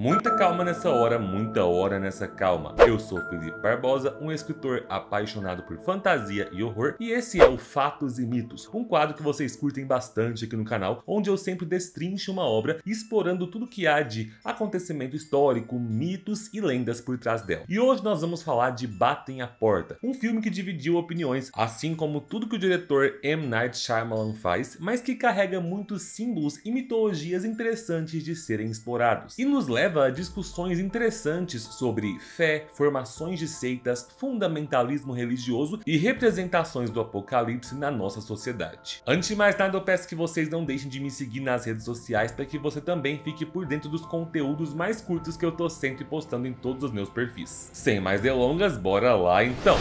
Muita calma nessa hora, muita hora nessa calma. Eu sou Felipe Barbosa, um escritor apaixonado por fantasia e horror, e esse é o Fatos e Mitos, um quadro que vocês curtem bastante aqui no canal, onde eu sempre destrincho uma obra, explorando tudo que há de acontecimento histórico, mitos e lendas por trás dela. E hoje nós vamos falar de Batem a Porta, um filme que dividiu opiniões, assim como tudo que o diretor M. Night Shyamalan faz, mas que carrega muitos símbolos e mitologias interessantes de serem explorados. E nos leva leva a discussões interessantes sobre fé, formações de seitas, fundamentalismo religioso e representações do apocalipse na nossa sociedade. Antes de mais nada, eu peço que vocês não deixem de me seguir nas redes sociais para que você também fique por dentro dos conteúdos mais curtos que eu tô sempre postando em todos os meus perfis. Sem mais delongas, bora lá então!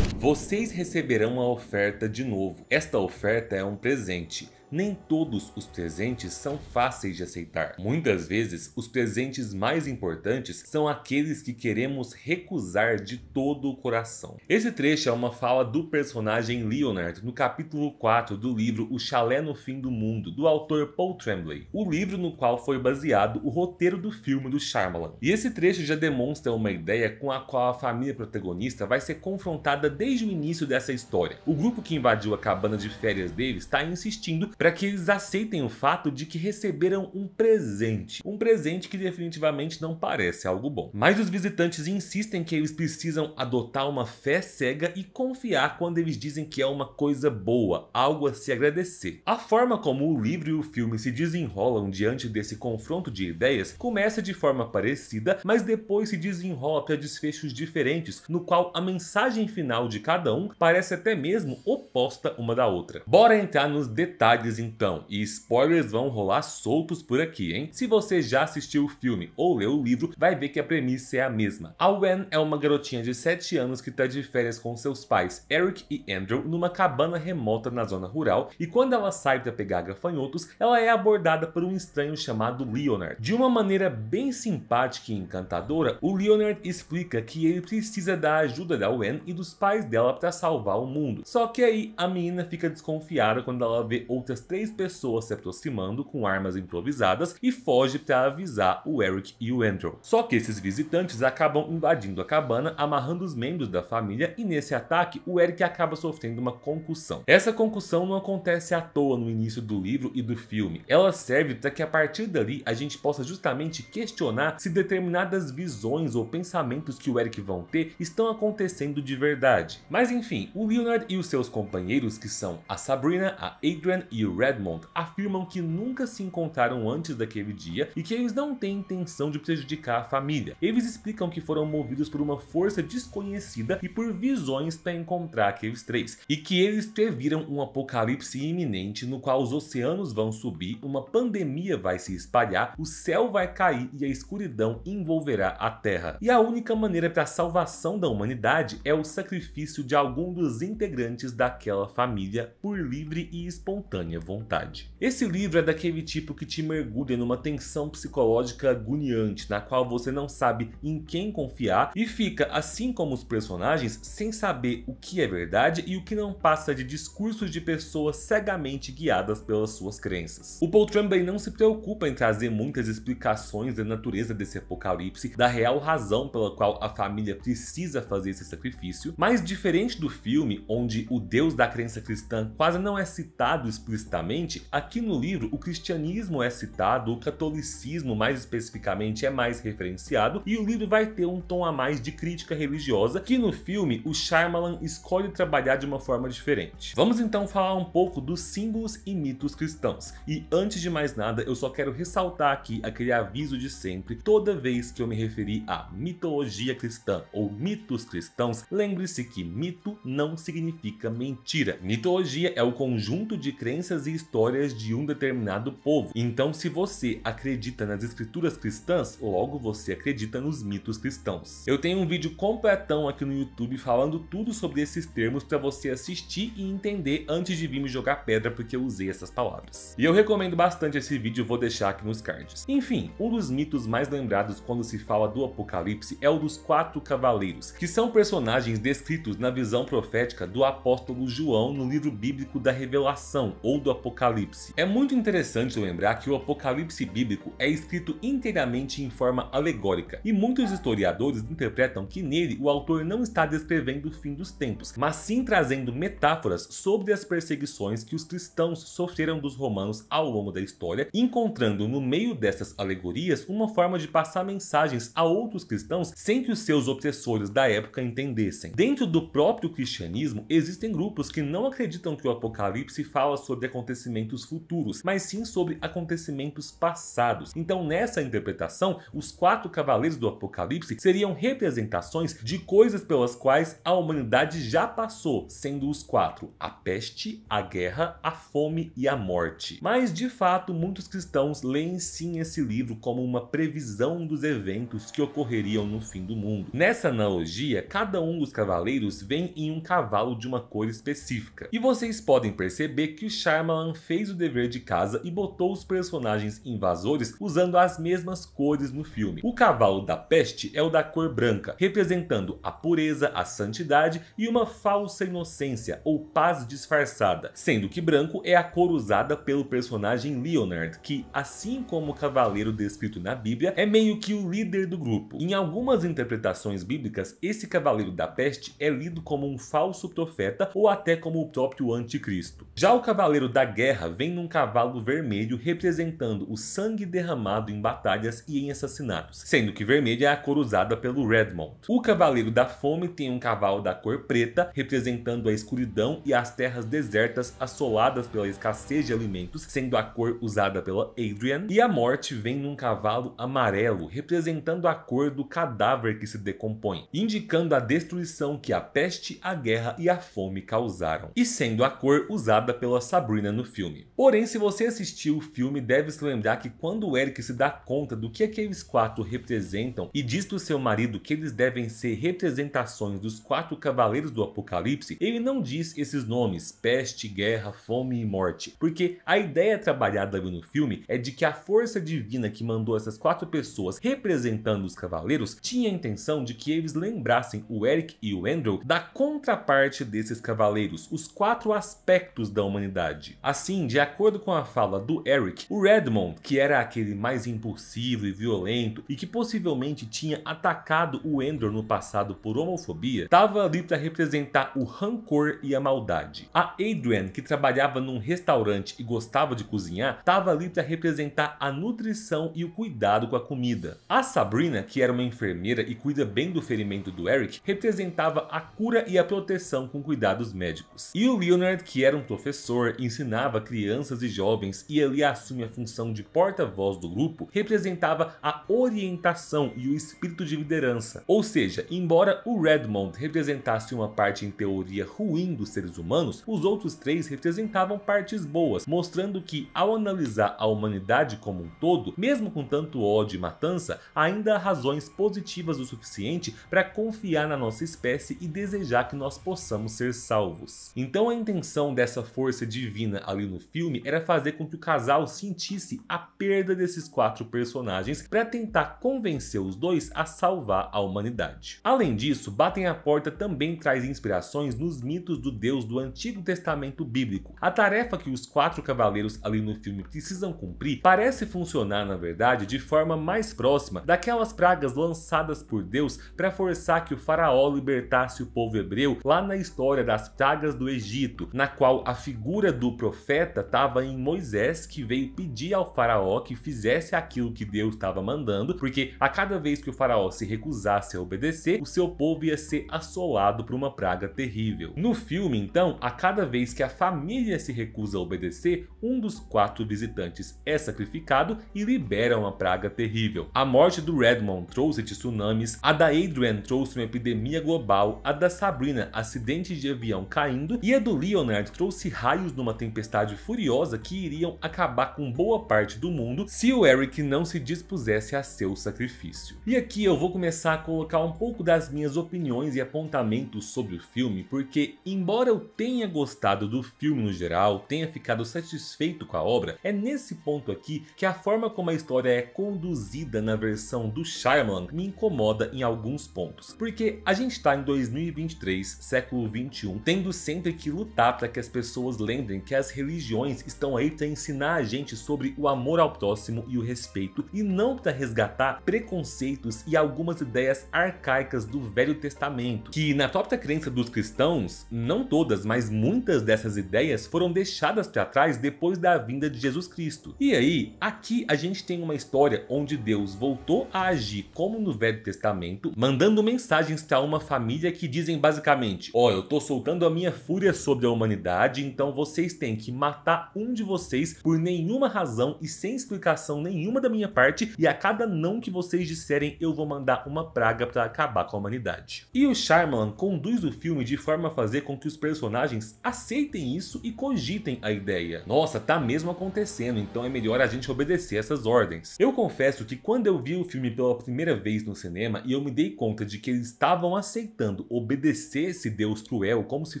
Vocês receberão a oferta de novo. Esta oferta é um presente nem todos os presentes são fáceis de aceitar. Muitas vezes, os presentes mais importantes são aqueles que queremos recusar de todo o coração. Esse trecho é uma fala do personagem Leonard no capítulo 4 do livro O Chalé no Fim do Mundo, do autor Paul Tremblay, o livro no qual foi baseado o roteiro do filme do Shyamalan. E esse trecho já demonstra uma ideia com a qual a família protagonista vai ser confrontada desde o início dessa história. O grupo que invadiu a cabana de férias dele está insistindo para que eles aceitem o fato de que receberam um presente. Um presente que definitivamente não parece algo bom. Mas os visitantes insistem que eles precisam adotar uma fé cega e confiar quando eles dizem que é uma coisa boa, algo a se agradecer. A forma como o livro e o filme se desenrolam diante desse confronto de ideias começa de forma parecida, mas depois se desenrola para desfechos diferentes, no qual a mensagem final de cada um parece até mesmo oposta uma da outra. Bora entrar nos detalhes spoilers então, e spoilers vão rolar soltos por aqui, hein? Se você já assistiu o filme ou leu o livro, vai ver que a premissa é a mesma. A Wen é uma garotinha de 7 anos que está de férias com seus pais, Eric e Andrew, numa cabana remota na zona rural, e quando ela sai para pegar gafanhotos, ela é abordada por um estranho chamado Leonard. De uma maneira bem simpática e encantadora, o Leonard explica que ele precisa da ajuda da Wen e dos pais dela para salvar o mundo. Só que aí a menina fica desconfiada quando ela vê outras outras três pessoas se aproximando com armas improvisadas e foge para avisar o Eric e o Andrew. Só que esses visitantes acabam invadindo a cabana, amarrando os membros da família e nesse ataque o Eric acaba sofrendo uma concussão. Essa concussão não acontece à toa no início do livro e do filme. Ela serve para que a partir dali a gente possa justamente questionar se determinadas visões ou pensamentos que o Eric vão ter estão acontecendo de verdade. Mas enfim, o Leonard e os seus companheiros que são a Sabrina, a Adrian e Redmond afirmam que nunca se encontraram antes daquele dia e que eles não têm intenção de prejudicar a família. Eles explicam que foram movidos por uma força desconhecida e por visões para encontrar aqueles três, e que eles previram um apocalipse iminente no qual os oceanos vão subir, uma pandemia vai se espalhar, o céu vai cair e a escuridão envolverá a Terra. E a única maneira para a salvação da humanidade é o sacrifício de algum dos integrantes daquela família por livre e espontânea minha vontade. Esse livro é daquele tipo que te mergulha numa tensão psicológica agoniante, na qual você não sabe em quem confiar e fica, assim como os personagens, sem saber o que é verdade e o que não passa de discursos de pessoas cegamente guiadas pelas suas crenças. O Paul Tremblay não se preocupa em trazer muitas explicações da natureza desse apocalipse, da real razão pela qual a família precisa fazer esse sacrifício, mas diferente do filme, onde o deus da crença cristã quase não é citado explicitamente explicitamente, aqui no livro o cristianismo é citado, o catolicismo mais especificamente é mais referenciado e o livro vai ter um tom a mais de crítica religiosa que no filme o Shyamalan escolhe trabalhar de uma forma diferente. Vamos então falar um pouco dos símbolos e mitos cristãos. E antes de mais nada, eu só quero ressaltar aqui aquele aviso de sempre, toda vez que eu me referi a mitologia cristã ou mitos cristãos, lembre-se que mito não significa mentira. Mitologia é o conjunto de crenças crenças e histórias de um determinado povo. Então, se você acredita nas escrituras cristãs, logo você acredita nos mitos cristãos. Eu tenho um vídeo completão aqui no YouTube falando tudo sobre esses termos para você assistir e entender antes de vir me jogar pedra porque eu usei essas palavras. E eu recomendo bastante esse vídeo, vou deixar aqui nos cards. Enfim, um dos mitos mais lembrados quando se fala do Apocalipse é o dos quatro cavaleiros, que são personagens descritos na visão profética do apóstolo João no livro bíblico da Revelação, ou do Apocalipse. É muito interessante lembrar que o Apocalipse bíblico é escrito inteiramente em forma alegórica, e muitos historiadores interpretam que nele o autor não está descrevendo o fim dos tempos, mas sim trazendo metáforas sobre as perseguições que os cristãos sofreram dos romanos ao longo da história, encontrando no meio dessas alegorias uma forma de passar mensagens a outros cristãos sem que os seus opressores da época entendessem. Dentro do próprio cristianismo, existem grupos que não acreditam que o Apocalipse fala sobre a acontecimentos futuros, mas sim sobre acontecimentos passados. Então, nessa interpretação, os quatro cavaleiros do Apocalipse seriam representações de coisas pelas quais a humanidade já passou, sendo os quatro a peste, a guerra, a fome e a morte. Mas, de fato, muitos cristãos leem sim esse livro como uma previsão dos eventos que ocorreriam no fim do mundo. Nessa analogia, cada um dos cavaleiros vem em um cavalo de uma cor específica. E vocês podem perceber que o charme Shyamalan fez o dever de casa e botou os personagens invasores usando as mesmas cores no filme. O cavalo da peste é o da cor branca, representando a pureza, a santidade e uma falsa inocência ou paz disfarçada, sendo que branco é a cor usada pelo personagem Leonard, que, assim como o cavaleiro descrito na Bíblia, é meio que o líder do grupo. Em algumas interpretações bíblicas, esse cavaleiro da peste é lido como um falso profeta ou até como o próprio anticristo. Já o cavaleiro cavaleiro da guerra vem num cavalo vermelho representando o sangue derramado em batalhas e em assassinatos, sendo que vermelho é a cor usada pelo Redmond. O cavaleiro da fome tem um cavalo da cor preta, representando a escuridão e as terras desertas assoladas pela escassez de alimentos, sendo a cor usada pela Adrian. E a morte vem num cavalo amarelo, representando a cor do cadáver que se decompõe, indicando a destruição que a peste, a guerra e a fome causaram. E sendo a cor usada pela Sabrina Sabrina no filme. Porém, se você assistiu o filme, deve se lembrar que quando o Eric se dá conta do que aqueles quatro representam e diz para o seu marido que eles devem ser representações dos quatro cavaleiros do apocalipse, ele não diz esses nomes, peste, guerra, fome e morte, porque a ideia trabalhada no filme é de que a força divina que mandou essas quatro pessoas representando os cavaleiros tinha a intenção de que eles lembrassem o Eric e o Andrew da contraparte desses cavaleiros, os quatro aspectos da humanidade verdade. Assim, de acordo com a fala do Eric, o Redmond, que era aquele mais impulsivo e violento e que possivelmente tinha atacado o Endor no passado por homofobia, estava ali para representar o rancor e a maldade. A Adrian, que trabalhava num restaurante e gostava de cozinhar, estava ali para representar a nutrição e o cuidado com a comida. A Sabrina, que era uma enfermeira e cuida bem do ferimento do Eric, representava a cura e a proteção com cuidados médicos. E o Leonard, que era um professor, ensinava crianças e jovens e ele assume a função de porta-voz do grupo, representava a orientação e o espírito de liderança. Ou seja, embora o Redmond representasse uma parte em teoria ruim dos seres humanos, os outros três representavam partes boas, mostrando que, ao analisar a humanidade como um todo, mesmo com tanto ódio e matança, ainda há razões positivas o suficiente para confiar na nossa espécie e desejar que nós possamos ser salvos. Então a intenção dessa força divina Regina ali no filme era fazer com que o casal sentisse a perda desses quatro personagens para tentar convencer os dois a salvar a humanidade. Além disso, Batem a Porta também traz inspirações nos mitos do Deus do Antigo Testamento bíblico. A tarefa que os quatro cavaleiros ali no filme precisam cumprir parece funcionar, na verdade, de forma mais próxima daquelas pragas lançadas por Deus para forçar que o faraó libertasse o povo hebreu lá na história das pragas do Egito, na qual a figura do profeta estava em Moisés, que veio pedir ao faraó que fizesse aquilo que Deus estava mandando, porque a cada vez que o faraó se recusasse a obedecer, o seu povo ia ser assolado por uma praga terrível. No filme, então, a cada vez que a família se recusa a obedecer, um dos quatro visitantes é sacrificado e libera uma praga terrível. A morte do Redmond trouxe tsunamis, a da Adrian trouxe uma epidemia global, a da Sabrina acidente de avião caindo e a do Leonard trouxe raios numa tempestade furiosa que iriam acabar com boa parte do mundo se o Eric não se dispusesse a seu sacrifício. E aqui eu vou começar a colocar um pouco das minhas opiniões e apontamentos sobre o filme, porque embora eu tenha gostado do filme no geral, tenha ficado satisfeito com a obra, é nesse ponto aqui que a forma como a história é conduzida na versão do Shyamalan me incomoda em alguns pontos. Porque a gente está em 2023, século 21, tendo sempre que lutar para que as pessoas lembrem que que as religiões estão aí para ensinar a gente sobre o amor ao próximo e o respeito, e não para resgatar preconceitos e algumas ideias arcaicas do Velho Testamento, que na própria crença dos cristãos, não todas, mas muitas dessas ideias foram deixadas para trás depois da vinda de Jesus Cristo. E aí, aqui a gente tem uma história onde Deus voltou a agir como no Velho Testamento, mandando mensagens para uma família que dizem basicamente: "Ó, oh, eu tô soltando a minha fúria sobre a humanidade, então vocês têm têm que matar um de vocês por nenhuma razão e sem explicação nenhuma da minha parte, e a cada não que vocês disserem, eu vou mandar uma praga para acabar com a humanidade. E o Shyamalan conduz o filme de forma a fazer com que os personagens aceitem isso e cogitem a ideia. Nossa, tá mesmo acontecendo, então é melhor a gente obedecer essas ordens. Eu confesso que quando eu vi o filme pela primeira vez no cinema e eu me dei conta de que eles estavam aceitando obedecer esse deus cruel como se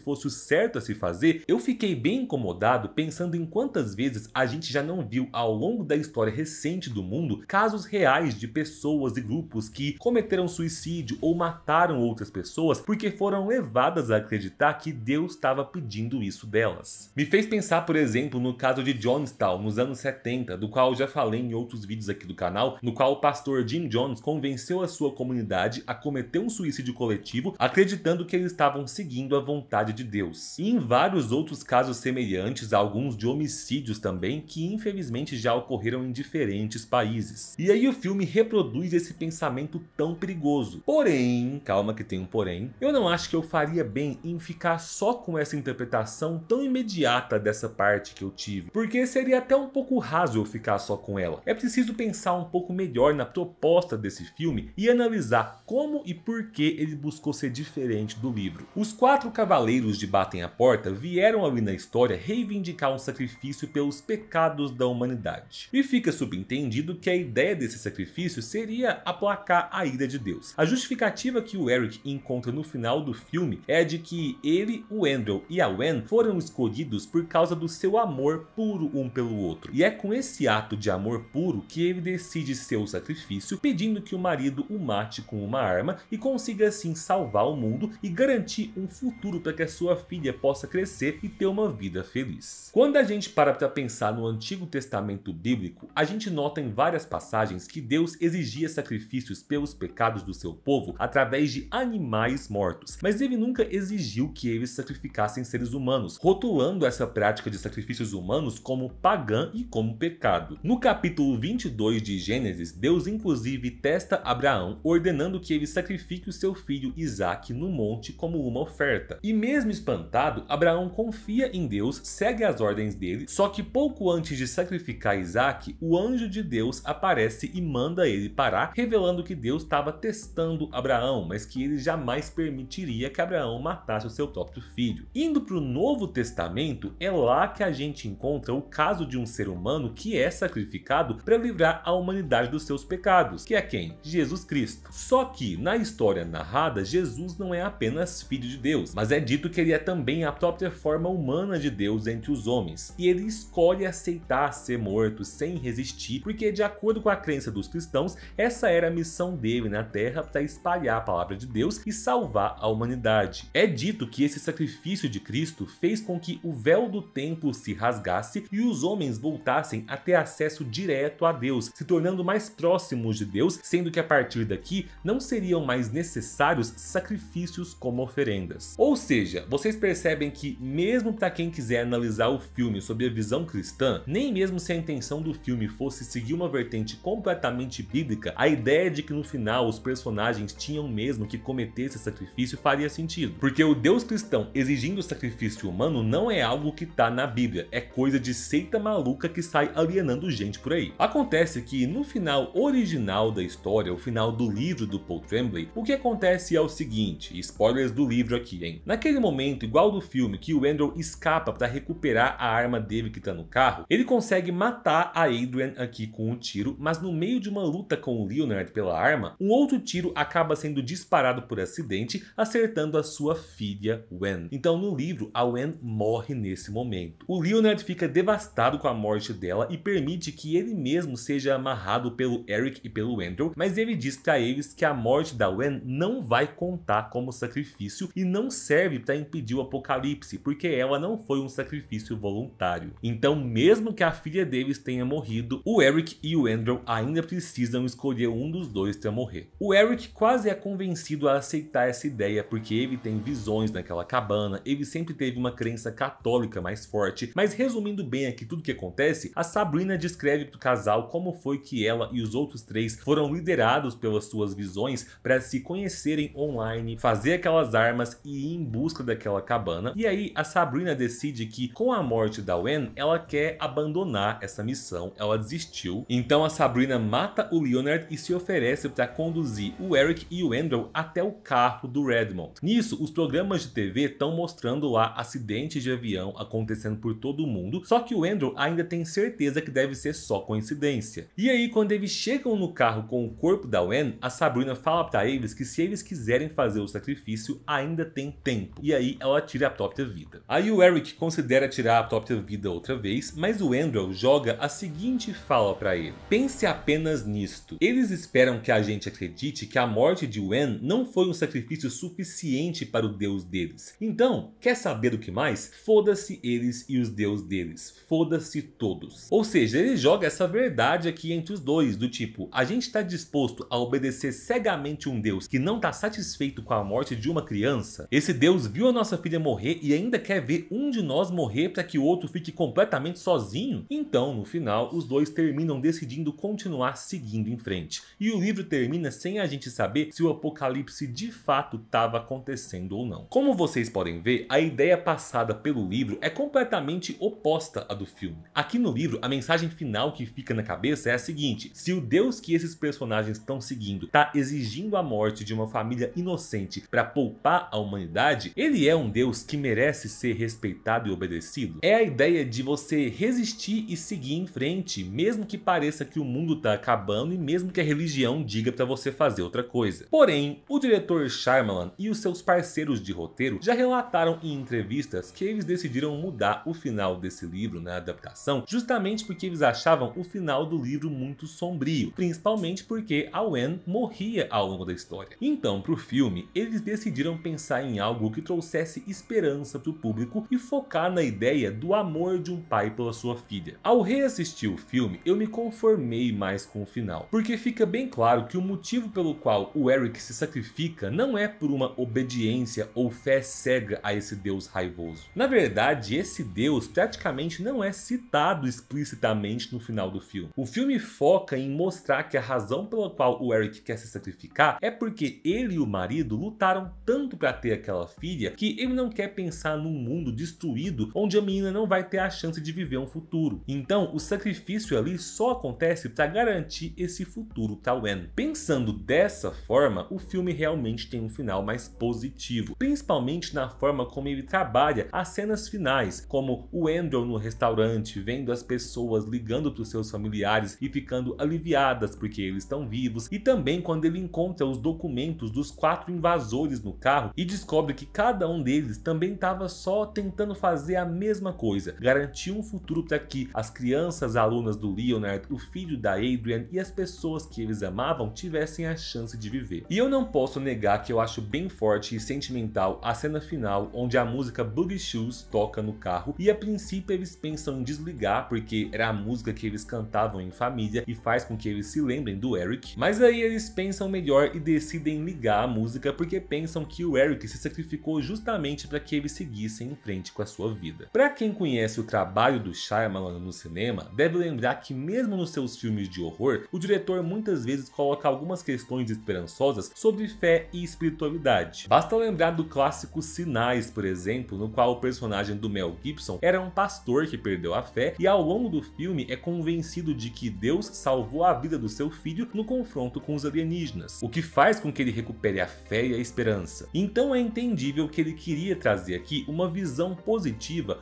fosse o certo a se fazer, eu fiquei bem incomodado incomodado pensando em quantas vezes a gente já não viu ao longo da história recente do mundo casos reais de pessoas e grupos que cometeram suicídio ou mataram outras pessoas porque foram levadas a acreditar que Deus estava pedindo isso delas. Me fez pensar, por exemplo, no caso de Johnstown nos anos 70, do qual já falei em outros vídeos aqui do canal, no qual o pastor Jim Jones convenceu a sua comunidade a cometer um suicídio coletivo acreditando que eles estavam seguindo a vontade de Deus. E em vários outros casos semelhantes semelhantes a alguns de homicídios também que infelizmente já ocorreram em diferentes países. E aí o filme reproduz esse pensamento tão perigoso. Porém, calma que tem um porém, eu não acho que eu faria bem em ficar só com essa interpretação tão imediata dessa parte que eu tive, porque seria até um pouco raso eu ficar só com ela. É preciso pensar um pouco melhor na proposta desse filme e analisar como e por que ele buscou ser diferente do livro. Os quatro cavaleiros de Batem a Porta vieram ali na história reivindicar um sacrifício pelos pecados da humanidade. E fica subentendido que a ideia desse sacrifício seria aplacar a ira de Deus. A justificativa que o Eric encontra no final do filme é a de que ele, o Andrew e a Wen foram escolhidos por causa do seu amor puro um pelo outro. E é com esse ato de amor puro que ele decide seu sacrifício, pedindo que o marido o mate com uma arma e consiga assim salvar o mundo e garantir um futuro para que a sua filha possa crescer e ter uma vida feliz feliz. Quando a gente para para pensar no Antigo Testamento bíblico, a gente nota em várias passagens que Deus exigia sacrifícios pelos pecados do seu povo através de animais mortos, mas ele nunca exigiu que eles sacrificassem seres humanos, rotulando essa prática de sacrifícios humanos como pagã e como pecado. No capítulo 22 de Gênesis, Deus inclusive testa Abraão, ordenando que ele sacrifique o seu filho Isaque no monte como uma oferta. E mesmo espantado, Abraão confia em Deus segue as ordens dele, só que pouco antes de sacrificar Isaac, o anjo de Deus aparece e manda ele parar, revelando que Deus estava testando Abraão, mas que ele jamais permitiria que Abraão matasse o seu próprio filho. Indo para o Novo Testamento, é lá que a gente encontra o caso de um ser humano que é sacrificado para livrar a humanidade dos seus pecados, que é quem? Jesus Cristo. Só que, na história narrada, Jesus não é apenas filho de Deus, mas é dito que ele é também a própria forma humana de Deus Deus entre os homens, e ele escolhe aceitar ser morto sem resistir, porque, de acordo com a crença dos cristãos, essa era a missão dele na Terra para espalhar a palavra de Deus e salvar a humanidade. É dito que esse sacrifício de Cristo fez com que o véu do templo se rasgasse e os homens voltassem a ter acesso direto a Deus, se tornando mais próximos de Deus, sendo que a partir daqui não seriam mais necessários sacrifícios como oferendas. Ou seja, vocês percebem que, mesmo para quem quiser analisar o filme sob a visão cristã, nem mesmo se a intenção do filme fosse seguir uma vertente completamente bíblica, a ideia de que no final os personagens tinham mesmo que cometer esse sacrifício faria sentido. Porque o Deus cristão exigindo sacrifício humano não é algo que tá na Bíblia, é coisa de seita maluca que sai alienando gente por aí. Acontece que no final original da história, o final do livro do Paul Tremblay, o que acontece é o seguinte, spoilers do livro aqui, hein? Naquele momento, igual do filme, que o Andrew escapa para recuperar a arma dele que tá no carro, ele consegue matar a Adrian aqui com um tiro, mas no meio de uma luta com o Leonard pela arma, um outro tiro acaba sendo disparado por acidente, acertando a sua filha Wen. Então no livro, a Wen morre nesse momento. O Leonard fica devastado com a morte dela e permite que ele mesmo seja amarrado pelo Eric e pelo Andrew, mas ele diz para eles que a morte da Wen não vai contar como sacrifício e não serve para impedir o apocalipse, porque ela não foi um sacrifício voluntário. Então, mesmo que a filha deles tenha morrido, o Eric e o Andrew ainda precisam escolher um dos dois para morrer. O Eric quase é convencido a aceitar essa ideia porque ele tem visões naquela cabana, ele sempre teve uma crença católica mais forte, mas resumindo bem aqui tudo o que acontece, a Sabrina descreve para o casal como foi que ela e os outros três foram liderados pelas suas visões para se conhecerem online, fazer aquelas armas e ir em busca daquela cabana. E aí a Sabrina decide de que com a morte da Wen, ela quer abandonar essa missão, ela desistiu. Então a Sabrina mata o Leonard e se oferece para conduzir o Eric e o Andrew até o carro do Redmond. Nisso, os programas de TV estão mostrando lá acidentes de avião acontecendo por todo o mundo, só que o Andrew ainda tem certeza que deve ser só coincidência. E aí, quando eles chegam no carro com o corpo da Wen, a Sabrina fala para eles que se eles quiserem fazer o sacrifício, ainda tem tempo. E aí ela tira a própria vida. Aí o Eric consegue considera tirar a própria vida outra vez, mas o Andrew joga a seguinte fala para ele: Pense apenas nisto. Eles esperam que a gente acredite que a morte de Wen não foi um sacrifício suficiente para o deus deles. Então, quer saber o que mais? Foda-se eles e os deus deles. Foda-se todos. Ou seja, ele joga essa verdade aqui entre os dois, do tipo, a gente está disposto a obedecer cegamente um deus que não está satisfeito com a morte de uma criança? Esse deus viu a nossa filha morrer e ainda quer ver um de nós morrer para que o outro fique completamente sozinho? Então, no final, os dois terminam decidindo continuar seguindo em frente. E o livro termina sem a gente saber se o apocalipse de fato estava acontecendo ou não. Como vocês podem ver, a ideia passada pelo livro é completamente oposta à do filme. Aqui no livro, a mensagem final que fica na cabeça é a seguinte: se o Deus que esses personagens estão seguindo está exigindo a morte de uma família inocente para poupar a humanidade, ele é um Deus que merece ser respeitado e obedecido? É a ideia de você resistir e seguir em frente, mesmo que pareça que o mundo está acabando e mesmo que a religião diga para você fazer outra coisa. Porém, o diretor Shyamalan e os seus parceiros de roteiro já relataram em entrevistas que eles decidiram mudar o final desse livro na adaptação, justamente porque eles achavam o final do livro muito sombrio, principalmente porque a Wen morria ao longo da história. Então, para o filme, eles decidiram pensar em algo que trouxesse esperança para o público e focar na ideia do amor de um pai pela sua filha. Ao reassistir o filme, eu me conformei mais com o final, porque fica bem claro que o motivo pelo qual o Eric se sacrifica não é por uma obediência ou fé cega a esse deus raivoso. Na verdade, esse deus praticamente não é citado explicitamente no final do filme. O filme foca em mostrar que a razão pela qual o Eric quer se sacrificar é porque ele e o marido lutaram tanto para ter aquela filha que ele não quer pensar num mundo destruído onde a menina não vai ter a chance de viver um futuro. Então, o sacrifício ali só acontece para garantir esse futuro para Pensando dessa forma, o filme realmente tem um final mais positivo, principalmente na forma como ele trabalha as cenas finais, como o Andrew no restaurante, vendo as pessoas ligando para os seus familiares e ficando aliviadas porque eles estão vivos, e também quando ele encontra os documentos dos quatro invasores no carro e descobre que cada um deles também estava só tentando fazer fazer a mesma coisa, garantir um futuro para que as crianças alunas do Leonard, o filho da Adrian e as pessoas que eles amavam tivessem a chance de viver. E eu não posso negar que eu acho bem forte e sentimental a cena final onde a música Boogie Shoes toca no carro e a princípio eles pensam em desligar porque era a música que eles cantavam em família e faz com que eles se lembrem do Eric, mas aí eles pensam melhor e decidem ligar a música porque pensam que o Eric se sacrificou justamente para que eles seguissem em frente com a sua sua vida. Para quem conhece o trabalho do Shyamalan no cinema, deve lembrar que mesmo nos seus filmes de horror, o diretor muitas vezes coloca algumas questões esperançosas sobre fé e espiritualidade. Basta lembrar do clássico Sinais, por exemplo, no qual o personagem do Mel Gibson era um pastor que perdeu a fé e ao longo do filme é convencido de que Deus salvou a vida do seu filho no confronto com os alienígenas, o que faz com que ele recupere a fé e a esperança. Então é entendível que ele queria trazer aqui uma visão positiva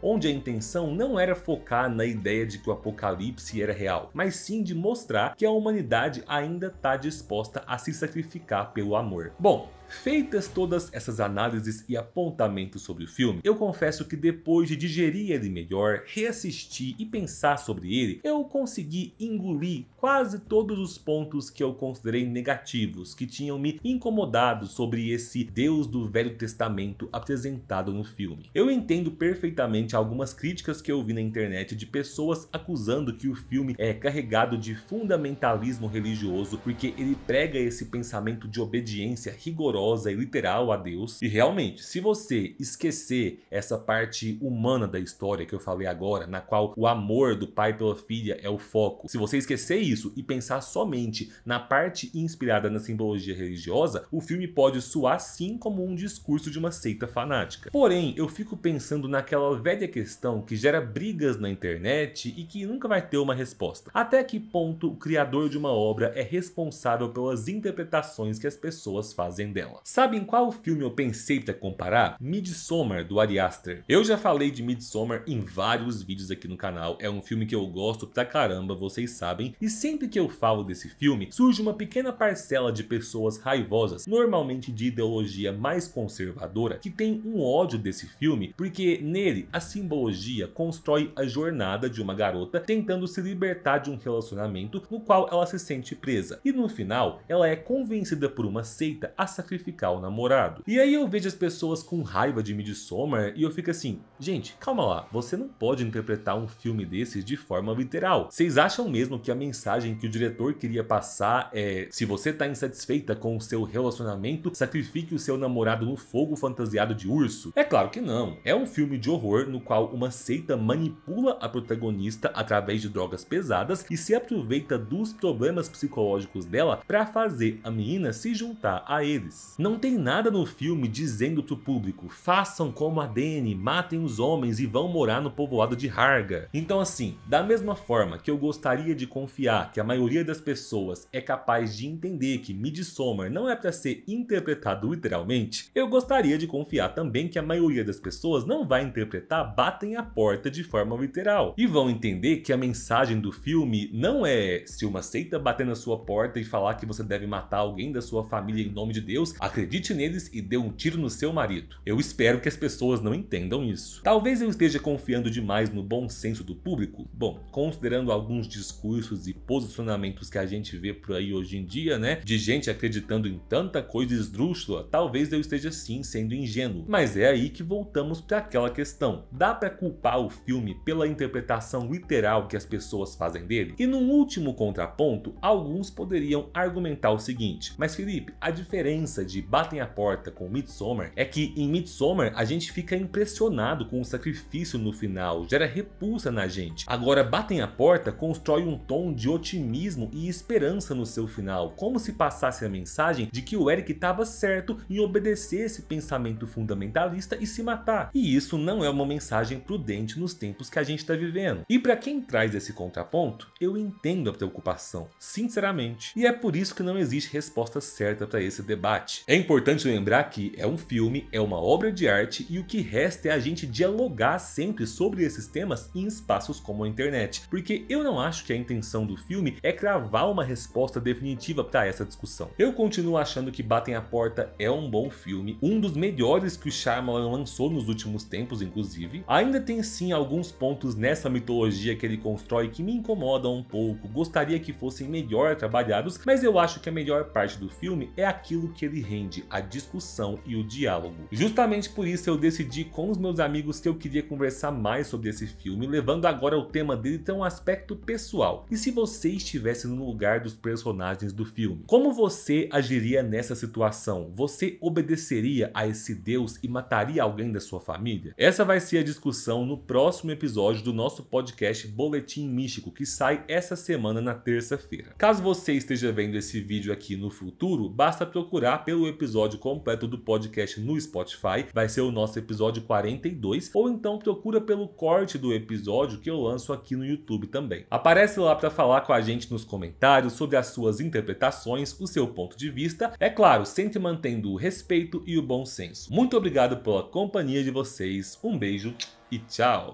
onde a intenção não era focar na ideia de que o apocalipse era real, mas sim de mostrar que a humanidade ainda está disposta a se sacrificar pelo amor. Bom, Feitas todas essas análises e apontamentos sobre o filme, eu confesso que depois de digerir ele melhor, reassistir e pensar sobre ele, eu consegui engolir quase todos os pontos que eu considerei negativos, que tinham me incomodado sobre esse Deus do Velho Testamento apresentado no filme. Eu entendo perfeitamente algumas críticas que eu vi na internet de pessoas acusando que o filme é carregado de fundamentalismo religioso porque ele prega esse pensamento de obediência rigorosa amorosa e literal a Deus. E realmente, se você esquecer essa parte humana da história que eu falei agora, na qual o amor do pai pela filha é o foco, se você esquecer isso e pensar somente na parte inspirada na simbologia religiosa, o filme pode soar sim como um discurso de uma seita fanática. Porém, eu fico pensando naquela velha questão que gera brigas na internet e que nunca vai ter uma resposta. Até que ponto o criador de uma obra é responsável pelas interpretações que as pessoas fazem dela? dela. Sabem qual filme eu pensei pra comparar? Midsommar, do Ari Aster. Eu já falei de Midsommar em vários vídeos aqui no canal. É um filme que eu gosto pra caramba, vocês sabem. E sempre que eu falo desse filme, surge uma pequena parcela de pessoas raivosas, normalmente de ideologia mais conservadora, que tem um ódio desse filme, porque nele a simbologia constrói a jornada de uma garota tentando se libertar de um relacionamento no qual ela se sente presa. E no final, ela é convencida por uma seita a sacrificar sacrificar o namorado. E aí eu vejo as pessoas com raiva de Midsommar e eu fico assim, gente, calma lá, você não pode interpretar um filme desses de forma literal. Vocês acham mesmo que a mensagem que o diretor queria passar é se você tá insatisfeita com o seu relacionamento, sacrifique o seu namorado no fogo fantasiado de urso? É claro que não. É um filme de horror no qual uma seita manipula a protagonista através de drogas pesadas e se aproveita dos problemas psicológicos dela para fazer a menina se juntar a eles. Não tem nada no filme dizendo pro público, façam como a Dany, matem os homens e vão morar no povoado de Harga. Então assim, da mesma forma que eu gostaria de confiar que a maioria das pessoas é capaz de entender que Midsommar não é para ser interpretado literalmente, eu gostaria de confiar também que a maioria das pessoas não vai interpretar Batem a Porta de forma literal. E vão entender que a mensagem do filme não é se uma seita bater na sua porta e falar que você deve matar alguém da sua família em nome de Deus, acredite neles e dê um tiro no seu marido. Eu espero que as pessoas não entendam isso. Talvez eu esteja confiando demais no bom senso do público? Bom, considerando alguns discursos e posicionamentos que a gente vê por aí hoje em dia, né, de gente acreditando em tanta coisa esdrúxula, talvez eu esteja sim sendo ingênuo. Mas é aí que voltamos para aquela questão. Dá para culpar o filme pela interpretação literal que as pessoas fazem dele? E num último contraponto, alguns poderiam argumentar o seguinte: "Mas Felipe, a diferença de Batem a Porta com Midsommar é que em Midsommar a gente fica impressionado com o sacrifício no final, gera repulsa na gente. Agora Batem a Porta constrói um tom de otimismo e esperança no seu final, como se passasse a mensagem de que o Eric estava certo em obedecer esse pensamento fundamentalista e se matar. E isso não é uma mensagem prudente nos tempos que a gente está vivendo. E para quem traz esse contraponto, eu entendo a preocupação, sinceramente. E é por isso que não existe resposta certa para esse debate debate. É importante lembrar que é um filme, é uma obra de arte e o que resta é a gente dialogar sempre sobre esses temas em espaços como a internet, porque eu não acho que a intenção do filme é cravar uma resposta definitiva para essa discussão. Eu continuo achando que Batem a Porta é um bom filme, um dos melhores que o Shyamalan lançou nos últimos tempos, inclusive. Ainda tem sim alguns pontos nessa mitologia que ele constrói que me incomodam um pouco, gostaria que fossem melhor trabalhados, mas eu acho que a melhor parte do filme é aquilo que ele rende a discussão e o diálogo. Justamente por isso eu decidi com os meus amigos que eu queria conversar mais sobre esse filme, levando agora o tema dele ter um aspecto pessoal. E se você estivesse no lugar dos personagens do filme? Como você agiria nessa situação? Você obedeceria a esse Deus e mataria alguém da sua família? Essa vai ser a discussão no próximo episódio do nosso podcast Boletim Místico, que sai essa semana na terça-feira. Caso você esteja vendo esse vídeo aqui no futuro, basta procurar pelo pelo episódio completo do podcast no Spotify, vai ser o nosso episódio 42, ou então procura pelo corte do episódio que eu lanço aqui no YouTube também. Aparece lá para falar com a gente nos comentários sobre as suas interpretações, o seu ponto de vista, é claro, sempre mantendo o respeito e o bom senso. Muito obrigado pela companhia de vocês, um beijo e tchau!